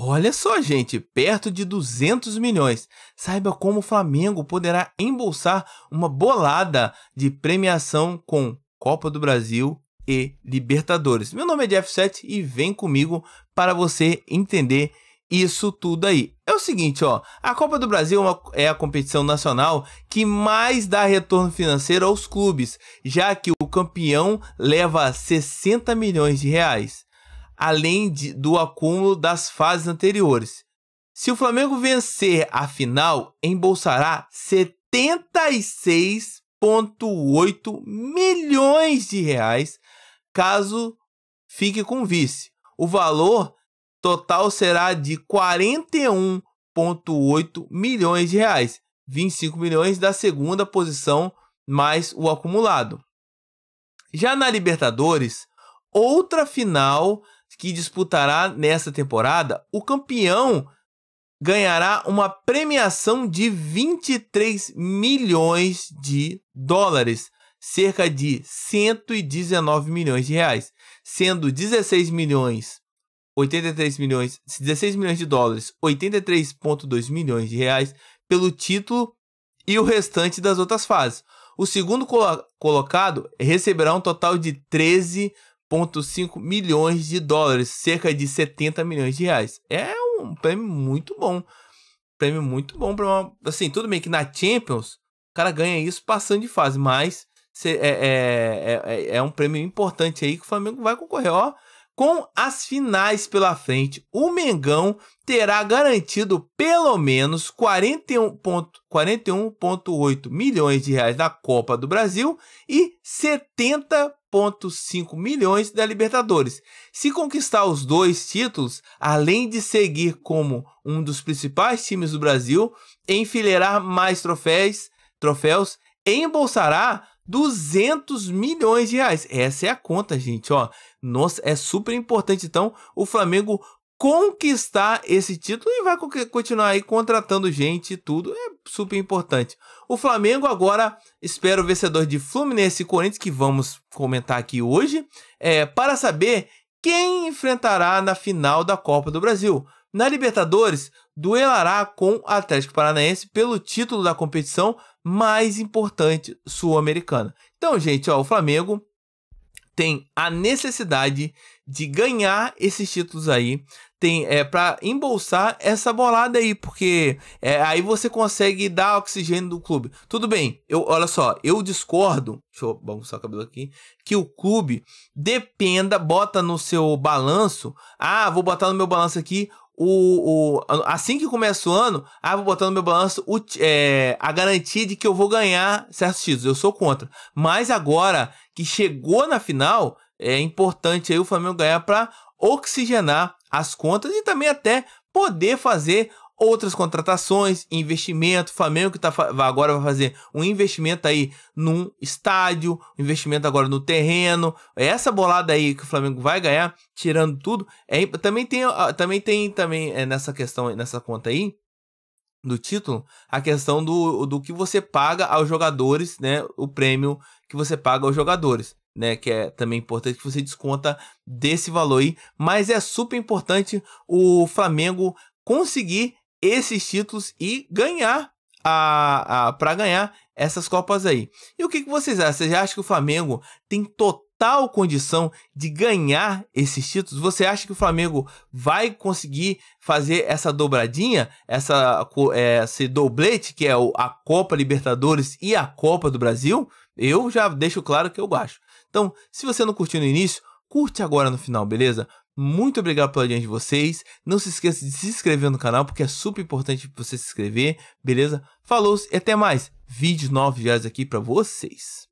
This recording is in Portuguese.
Olha só, gente, perto de 200 milhões. Saiba como o Flamengo poderá embolsar uma bolada de premiação com Copa do Brasil e Libertadores. Meu nome é Jeff 7 e vem comigo para você entender isso tudo aí. É o seguinte, ó, a Copa do Brasil é, é a competição nacional que mais dá retorno financeiro aos clubes, já que o campeão leva 60 milhões de reais além de, do acúmulo das fases anteriores. Se o Flamengo vencer a final, embolsará 76,8 milhões de reais caso fique com vice. O valor total será de 41,8 milhões de reais, 25 milhões da segunda posição mais o acumulado. Já na Libertadores, outra final que disputará nesta temporada, o campeão ganhará uma premiação de 23 milhões de dólares, cerca de 119 milhões de reais, sendo 16 milhões 83 milhões, 16 milhões de dólares, 83.2 milhões de reais pelo título e o restante das outras fases. O segundo colo colocado receberá um total de 13 1,5 milhões de dólares, cerca de 70 milhões de reais. É um prêmio muito bom. Prêmio muito bom para uma. Assim, tudo bem que na Champions o cara ganha isso passando de fase, mas é, é, é, é, é um prêmio importante aí que o Flamengo vai concorrer. Ó, com as finais pela frente, o Mengão terá garantido pelo menos 41,8 41 milhões de reais da Copa do Brasil e 70,5 milhões da Libertadores. Se conquistar os dois títulos, além de seguir como um dos principais times do Brasil, enfileirar mais troféus, troféus embolsará 200 milhões de reais. Essa é a conta, gente, ó. Nossa, é super importante então o Flamengo conquistar esse título e vai continuar aí contratando gente e tudo. É super importante. O Flamengo agora espera o vencedor de Fluminense e Corinthians, que vamos comentar aqui hoje, é, para saber quem enfrentará na final da Copa do Brasil. Na Libertadores, duelará com o Atlético Paranaense pelo título da competição, mais importante sul-americana. Então, gente, ó, o Flamengo tem a necessidade de ganhar esses títulos aí, tem é para embolsar essa bolada aí, porque é, aí você consegue dar oxigênio do clube. Tudo bem, eu olha só, eu discordo, deixa eu bagunçar o cabelo aqui, que o clube dependa, bota no seu balanço, ah, vou botar no meu balanço aqui o, o, assim que começa o ano, ah, vou botar no meu balanço o, é, a garantia de que eu vou ganhar certos títulos. Eu sou contra. Mas agora que chegou na final, é importante aí o Flamengo ganhar para oxigenar as contas e também até poder fazer outras contratações, investimento. Flamengo que tá, agora vai fazer um investimento aí num estádio, investimento agora no terreno. Essa bolada aí que o Flamengo vai ganhar, tirando tudo, é, também tem ah, também tem também é, nessa questão nessa conta aí do título a questão do, do que você paga aos jogadores, né? O prêmio que você paga aos jogadores. Né, que é também importante que você desconta desse valor aí, mas é super importante o Flamengo conseguir esses títulos e ganhar a, a para ganhar essas copas aí. E o que, que vocês acham? Vocês acham que o Flamengo tem total condição de ganhar esses títulos? Você acha que o Flamengo vai conseguir fazer essa dobradinha, essa é, esse doblete que é a Copa Libertadores e a Copa do Brasil? Eu já deixo claro que eu acho. Então, se você não curtiu no início, curte agora no final, beleza? Muito obrigado pela audiência de vocês. Não se esqueça de se inscrever no canal, porque é super importante você se inscrever, beleza? Falou e até mais. Vídeos novos diários aqui para vocês.